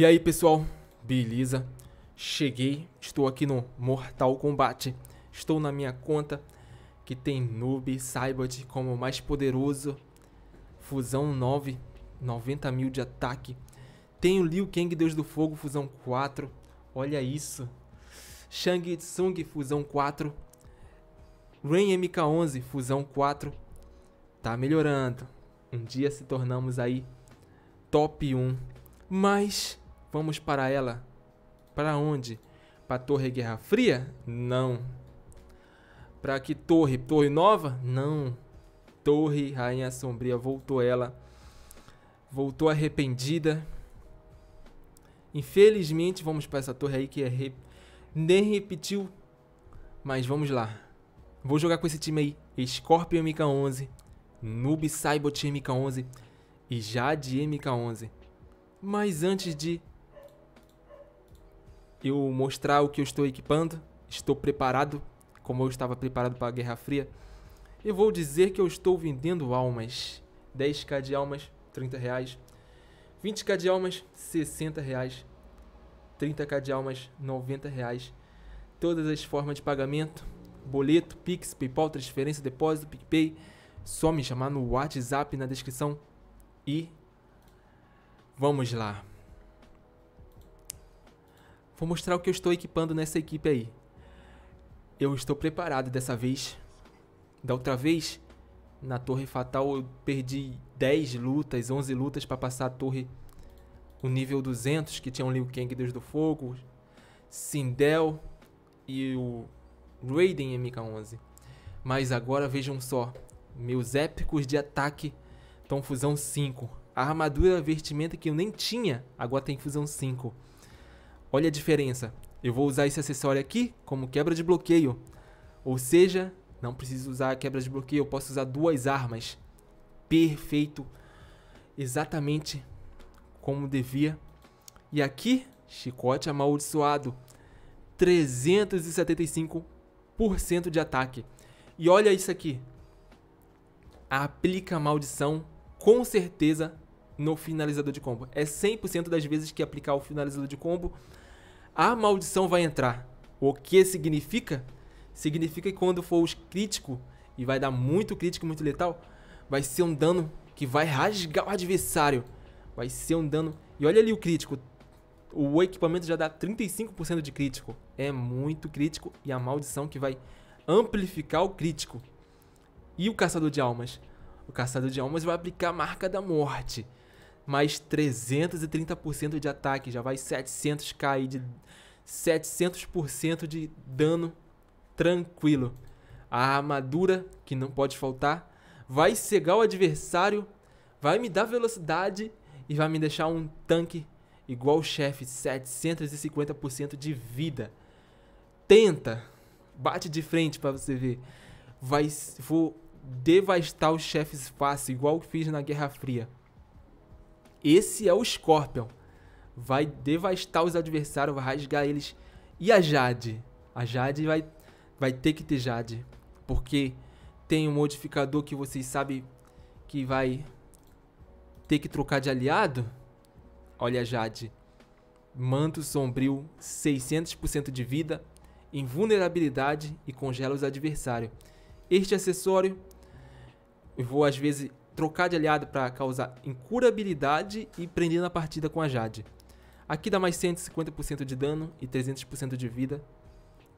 E aí pessoal, beleza? Cheguei, estou aqui no Mortal Kombat. Estou na minha conta que tem Noob Cybot como mais poderoso. Fusão 9, 90 mil de ataque. Tenho Liu Kang Deus do Fogo, fusão 4. Olha isso. Shang Tsung, fusão 4. Rain MK11, fusão 4. Tá melhorando. Um dia se tornamos aí top 1. Mas Vamos para ela. Para onde? Para a Torre Guerra Fria? Não. Para que torre? Torre Nova? Não. Torre Rainha Sombria voltou ela. Voltou arrependida. Infelizmente, vamos para essa torre aí que é re... nem repetiu. Mas vamos lá. Vou jogar com esse time aí. Scorpion MK11, Noob Saibot MK11 e Jade MK11. Mas antes de eu mostrar o que eu estou equipando, estou preparado, como eu estava preparado para a Guerra Fria, eu vou dizer que eu estou vendendo almas. 10k de almas, 30 reais. 20k de almas, 60 reais. 30k de almas, 90 reais. Todas as formas de pagamento, boleto, Pix, PayPal, transferência, depósito, PicPay. Só me chamar no WhatsApp na descrição e vamos lá. Vou mostrar o que eu estou equipando nessa equipe aí. Eu estou preparado dessa vez. Da outra vez, na Torre Fatal, eu perdi 10 lutas, 11 lutas para passar a Torre o nível 200, que tinha o Liu Kang Deus do Fogo, Sindel e o Raiden MK11. Mas agora vejam só, meus épicos de ataque estão fusão 5. A armadura vestimenta que eu nem tinha, agora tem fusão 5. Olha a diferença. Eu vou usar esse acessório aqui como quebra de bloqueio. Ou seja, não preciso usar a quebra de bloqueio, eu posso usar duas armas. Perfeito. Exatamente como devia. E aqui, chicote amaldiçoado. 375% de ataque. E olha isso aqui. Aplica maldição com certeza no finalizador de combo. É 100% das vezes que aplicar o finalizador de combo, a maldição vai entrar. O que significa? Significa que quando for os crítico, e vai dar muito crítico, muito letal, vai ser um dano que vai rasgar o adversário. Vai ser um dano. E olha ali o crítico. O equipamento já dá 35% de crítico. É muito crítico e a maldição que vai amplificar o crítico. E o caçador de almas? O caçador de almas vai aplicar a marca da morte mais 330% de ataque, já vai 700k aí de 700% de dano tranquilo. A armadura, que não pode faltar, vai cegar o adversário, vai me dar velocidade e vai me deixar um tanque igual o chefe, 750% de vida. Tenta, bate de frente para você ver. Vai, vou devastar os chefes fácil, igual que fiz na Guerra Fria. Esse é o Scorpion. Vai devastar os adversários, vai rasgar eles. E a Jade? A Jade vai, vai ter que ter Jade. Porque tem um modificador que vocês sabem que vai ter que trocar de aliado. Olha a Jade. Manto sombrio, 600% de vida, invulnerabilidade e congela os adversários. Este acessório eu vou às vezes trocar de aliado para causar incurabilidade e prender na partida com a Jade. Aqui dá mais 150% de dano e 300% de vida.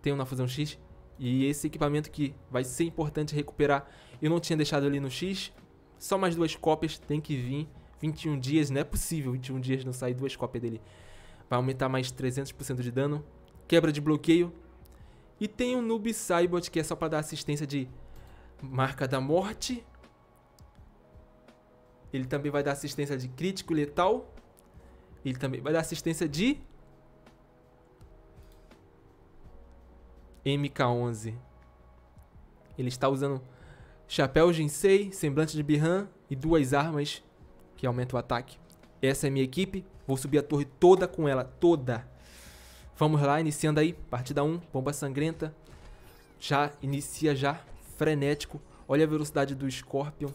Tenho na fusão X. E esse equipamento que vai ser importante recuperar. Eu não tinha deixado ali no X. Só mais duas cópias. Tem que vir. 21 dias. Não é possível 21 dias não sair duas cópias dele. Vai aumentar mais 300% de dano. Quebra de bloqueio. E tem o Noob cybot que é só para dar assistência de marca da morte ele também vai dar assistência de crítico letal. Ele também vai dar assistência de... MK11. Ele está usando chapéu Jinsei, semblante de Birhan e duas armas que aumentam o ataque. Essa é minha equipe. Vou subir a torre toda com ela, toda. Vamos lá, iniciando aí. Partida 1, bomba sangrenta. Já inicia já, frenético. Olha a velocidade do Scorpion.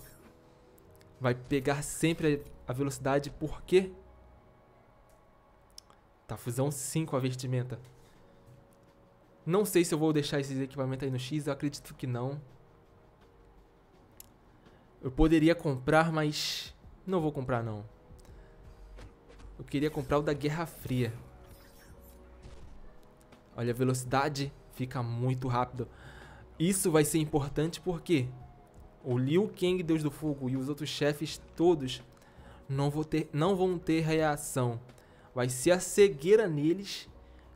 Vai pegar sempre a velocidade, por quê? Tá, fusão 5 a vestimenta. Não sei se eu vou deixar esses equipamentos aí no X, eu acredito que não. Eu poderia comprar, mas não vou comprar não. Eu queria comprar o da Guerra Fria. Olha, a velocidade fica muito rápido. Isso vai ser importante porque o Liu Kang, Deus do Fogo, e os outros chefes todos não vão ter, não vão ter reação. Vai ser a cegueira neles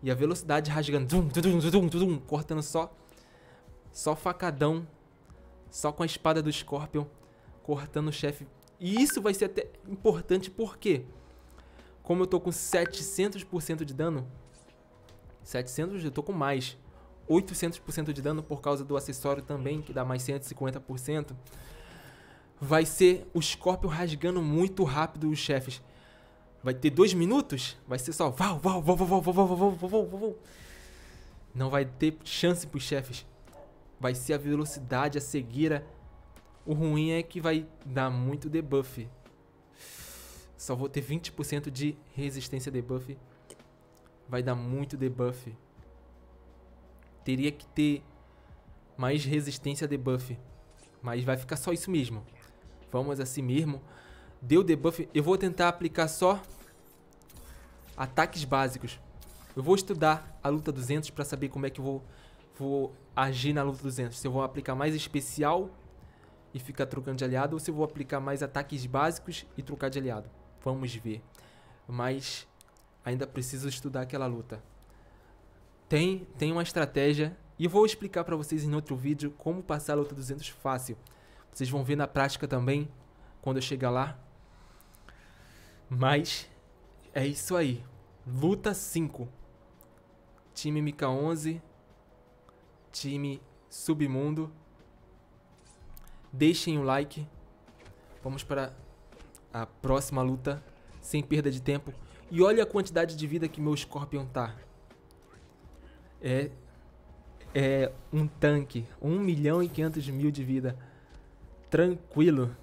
e a velocidade rasgando, dum, dum, dum, cortando só, só facadão, só com a espada do Scorpion, cortando o chefe. E isso vai ser até importante porque, como eu tô com 700% de dano, 700 eu tô com mais. 800% de dano por causa do acessório também, que dá mais 150%, vai ser o Scorpio rasgando muito rápido os chefes. Vai ter dois minutos, vai ser só vau vau vau vau vau vau vau vau vau vau. Não vai ter chance pros chefes. Vai ser a velocidade, a cegueira. O ruim é que vai dar muito debuff. Só vou ter 20% de resistência debuff. Vai dar muito debuff teria que ter mais resistência a debuff. Mas vai ficar só isso mesmo. Vamos assim mesmo. Deu debuff. Eu vou tentar aplicar só ataques básicos. Eu vou estudar a luta 200 para saber como é que eu vou, vou agir na luta 200. Se eu vou aplicar mais especial e ficar trocando de aliado ou se eu vou aplicar mais ataques básicos e trocar de aliado. Vamos ver. Mas ainda preciso estudar aquela luta. Tem, tem uma estratégia e vou explicar para vocês em outro vídeo como passar a luta 200 fácil. Vocês vão ver na prática também quando eu chegar lá. Mas é isso aí. Luta 5. Time MK11. Time Submundo. Deixem o like. Vamos para a próxima luta sem perda de tempo. E olha a quantidade de vida que meu Scorpion tá é, é um tanque. 1 milhão e 500 mil de vida. Tranquilo.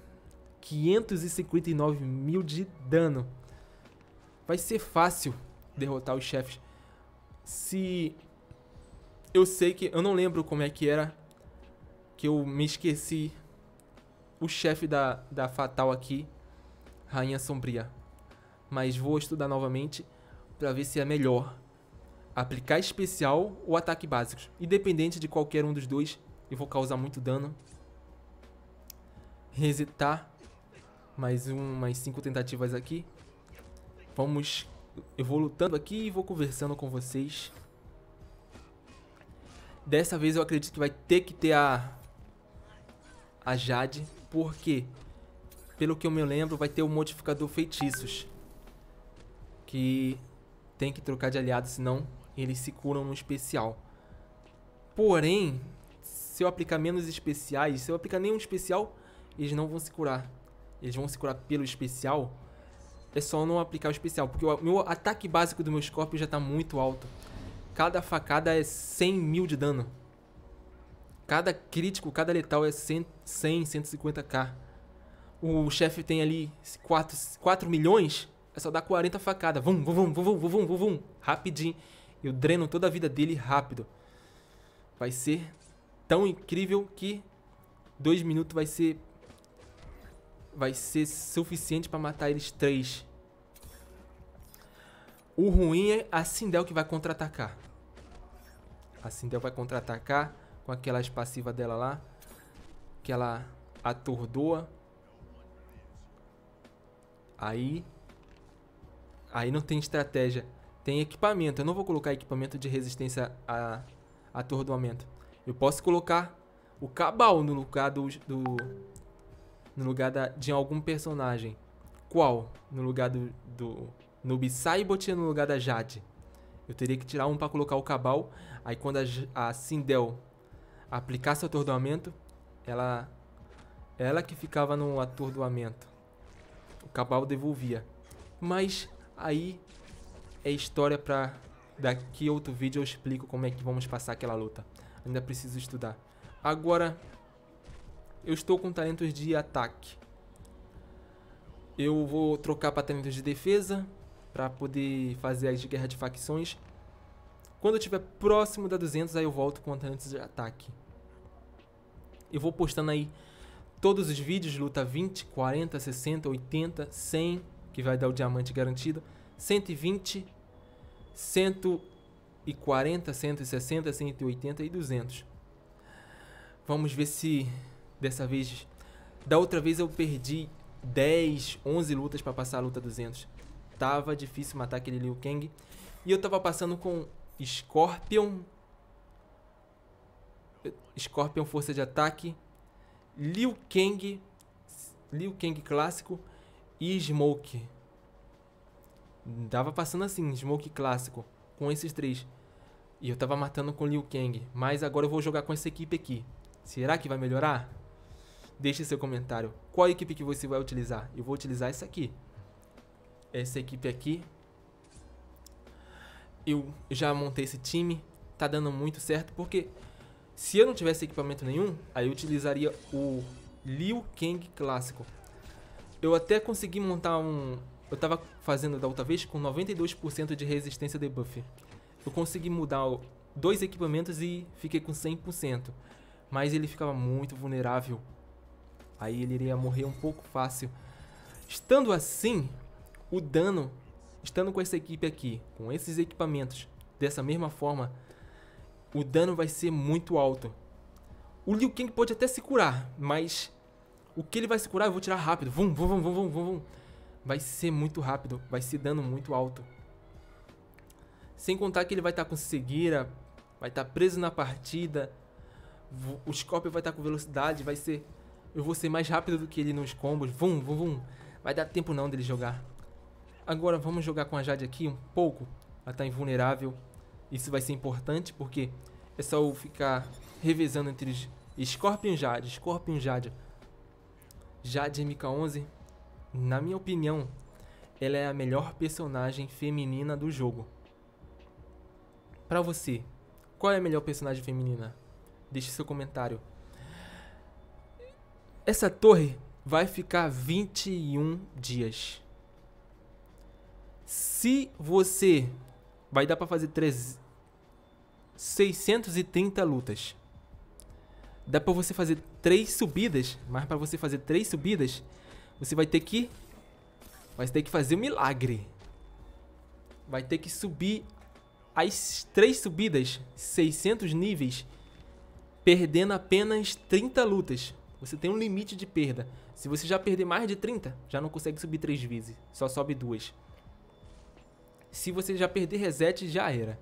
559 mil de dano. Vai ser fácil derrotar os chefes. Se... Eu sei que... Eu não lembro como é que era que eu me esqueci o chefe da, da Fatal aqui, Rainha Sombria. Mas vou estudar novamente para ver se é melhor aplicar especial ou ataque básico, Independente de qualquer um dos dois, eu vou causar muito dano. Resetar. Mais umas 5 cinco tentativas aqui. Vamos... Eu vou lutando aqui e vou conversando com vocês. Dessa vez eu acredito que vai ter que ter a... A Jade. Porque, pelo que eu me lembro, vai ter o modificador feitiços. Que tem que trocar de aliado, senão eles se curam no especial. Porém, se eu aplicar menos especiais, se eu aplicar nenhum especial, eles não vão se curar. Eles vão se curar pelo especial. É só não aplicar o especial, porque o meu ataque básico do meu escorpio já tá muito alto. Cada facada é 100 mil de dano. Cada crítico, cada letal é 100, 100 150k. O chefe tem ali 4, 4 milhões, é só dar 40 facadas. Vum, vum, vum, vum, vum, vum, vum, vum, rapidinho. Eu dreno toda a vida dele rápido. Vai ser tão incrível que dois minutos vai ser vai ser suficiente para matar eles três. O ruim é a Sindel que vai contra-atacar. A Sindel vai contra-atacar com aquelas passivas dela lá. Que ela atordoa. Aí... Aí não tem estratégia. Tem equipamento. Eu não vou colocar equipamento de resistência a atordoamento. Eu posso colocar o Cabal no lugar do, do no lugar da, de algum personagem. Qual? No lugar do, do Noob Saibot no lugar da Jade. Eu teria que tirar um para colocar o Cabal. Aí quando a, a Sindel aplicasse o atordoamento, ela ela que ficava no atordoamento. O Cabal devolvia. Mas aí é história para daqui outro vídeo eu explico como é que vamos passar aquela luta. Ainda preciso estudar. Agora, eu estou com talentos de ataque. Eu vou trocar para talentos de defesa para poder fazer as guerras de facções. Quando eu estiver próximo da 200, aí eu volto com talentos de ataque. Eu vou postando aí todos os vídeos, luta 20, 40, 60, 80, 100, que vai dar o diamante garantido, 120 140, 160, 180 e 200. Vamos ver se dessa vez. Da outra vez eu perdi 10, 11 lutas para passar a luta 200. Tava difícil matar aquele Liu Kang. E eu tava passando com Scorpion. Scorpion força de ataque. Liu Kang. Liu Kang clássico. E Smoke. Tava passando assim, Smoke clássico, com esses três. E eu tava matando com Liu Kang, mas agora eu vou jogar com essa equipe aqui. Será que vai melhorar? Deixe seu comentário. Qual equipe que você vai utilizar? Eu vou utilizar essa aqui. Essa equipe aqui. Eu já montei esse time. Tá dando muito certo, porque se eu não tivesse equipamento nenhum, aí eu utilizaria o Liu Kang clássico. Eu até consegui montar um, eu tava fazendo da outra vez com 92% de resistência de buff. Eu consegui mudar dois equipamentos e fiquei com 100%. Mas ele ficava muito vulnerável. Aí ele iria morrer um pouco fácil. Estando assim, o dano, estando com essa equipe aqui, com esses equipamentos, dessa mesma forma, o dano vai ser muito alto. O Liu Kang pode até se curar, mas o que ele vai se curar eu vou tirar rápido. Vum, vum, vum, vum, vum, vum vai ser muito rápido, vai ser dano muito alto. Sem contar que ele vai estar tá com cegueira, vai estar tá preso na partida, o Scorpion vai estar tá com velocidade, vai ser... Eu vou ser mais rápido do que ele nos combos, vum, vum, vum. Vai dar tempo não dele jogar. Agora vamos jogar com a Jade aqui um pouco, ela está invulnerável. Isso vai ser importante porque é só eu ficar revezando entre Scorpion Jade, Scorpion Jade. Jade MK11, na minha opinião, ela é a melhor personagem feminina do jogo. Para você, qual é a melhor personagem feminina? Deixe seu comentário. Essa torre vai ficar 21 dias. Se você vai dar para fazer 3 630 lutas. Dá para você fazer três subidas, mas para você fazer três subidas, você vai ter que... Vai ter que fazer um milagre. Vai ter que subir as três subidas, 600 níveis, perdendo apenas 30 lutas. Você tem um limite de perda. Se você já perder mais de 30, já não consegue subir três vezes. Só sobe duas. Se você já perder reset, já era.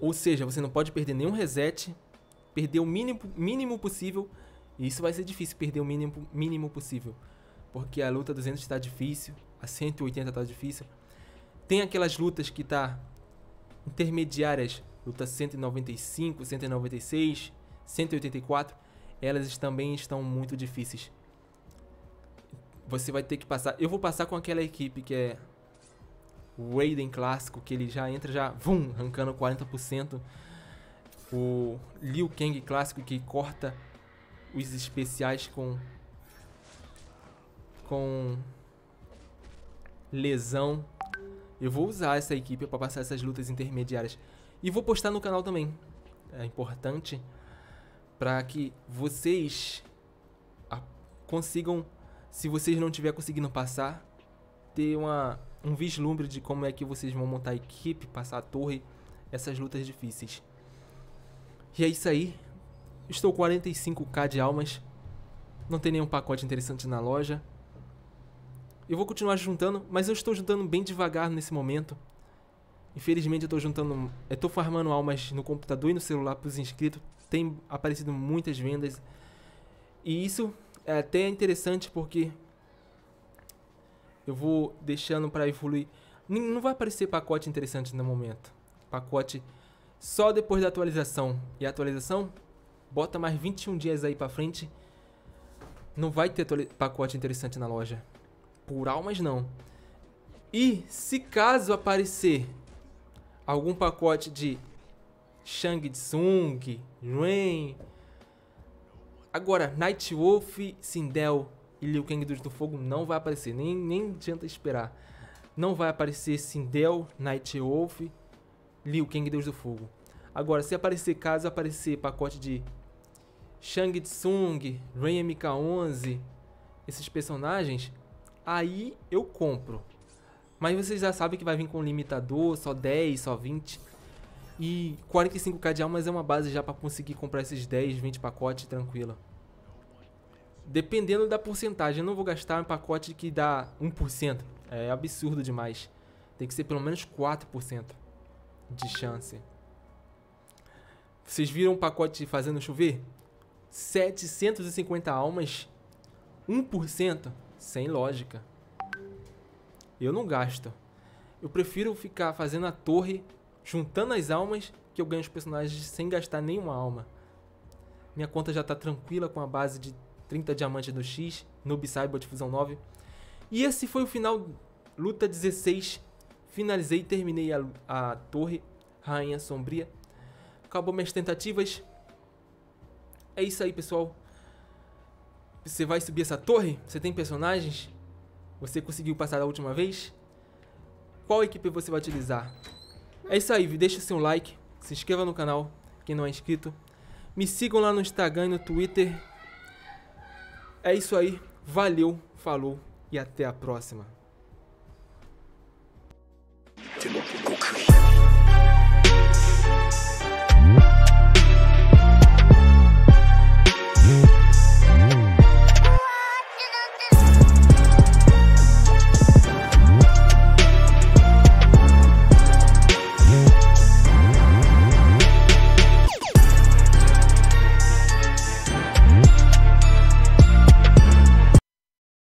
Ou seja, você não pode perder nenhum reset. Perder o mínimo, mínimo possível. E isso vai ser difícil, perder o mínimo, mínimo possível porque a luta 200 está difícil, a 180 está difícil. Tem aquelas lutas que tá intermediárias, luta 195, 196, 184, elas também estão muito difíceis. Você vai ter que passar. Eu vou passar com aquela equipe que é o Raiden clássico, que ele já entra já, vum, arrancando 40%. O Liu Kang clássico que corta os especiais com com lesão. Eu vou usar essa equipe para passar essas lutas intermediárias. E vou postar no canal também. É importante para que vocês consigam, se vocês não tiver conseguindo passar, ter uma, um vislumbre de como é que vocês vão montar a equipe, passar a torre, essas lutas difíceis. E é isso aí. Estou 45k de almas. Não tem nenhum pacote interessante na loja. Eu vou continuar juntando, mas eu estou juntando bem devagar nesse momento. Infelizmente eu estou juntando, estou tô farmando almas no computador e no celular para os inscritos. Tem aparecido muitas vendas. E isso é até interessante porque eu vou deixando para evoluir. Não vai aparecer pacote interessante no momento. Pacote só depois da atualização. E a atualização bota mais 21 dias aí para frente. Não vai ter pacote interessante na loja. Por almas não. E se caso aparecer algum pacote de Shang Tsung, Yuen, agora Nightwolf, Sindel e Liu Kang Deus do Fogo não vai aparecer, nem, nem adianta esperar. Não vai aparecer Sindel, Nightwolf, Liu Kang Deus do Fogo. Agora, se aparecer caso aparecer pacote de Shang Tsung, Ren MK11, esses personagens, aí eu compro. Mas vocês já sabem que vai vir com limitador, só 10, só 20. E 45k de almas é uma base já pra conseguir comprar esses 10, 20 pacotes tranquilo. Dependendo da porcentagem, eu não vou gastar um pacote que dá 1%. É absurdo demais. Tem que ser pelo menos 4% de chance. Vocês viram o pacote fazendo chover? 750 almas, 1% sem lógica. Eu não gasto. Eu prefiro ficar fazendo a torre, juntando as almas, que eu ganho os personagens sem gastar nenhuma alma. Minha conta já está tranquila com a base de 30 diamantes do X, Noob Cyber Difusão 9. E esse foi o final, luta 16. Finalizei e terminei a, a torre, Rainha Sombria. Acabou minhas tentativas. É isso aí, pessoal. Você vai subir essa torre? Você tem personagens? Você conseguiu passar da última vez? Qual equipe você vai utilizar? É isso aí, deixa seu like, se inscreva no canal, quem não é inscrito. Me sigam lá no Instagram e no Twitter. É isso aí, valeu, falou e até a próxima.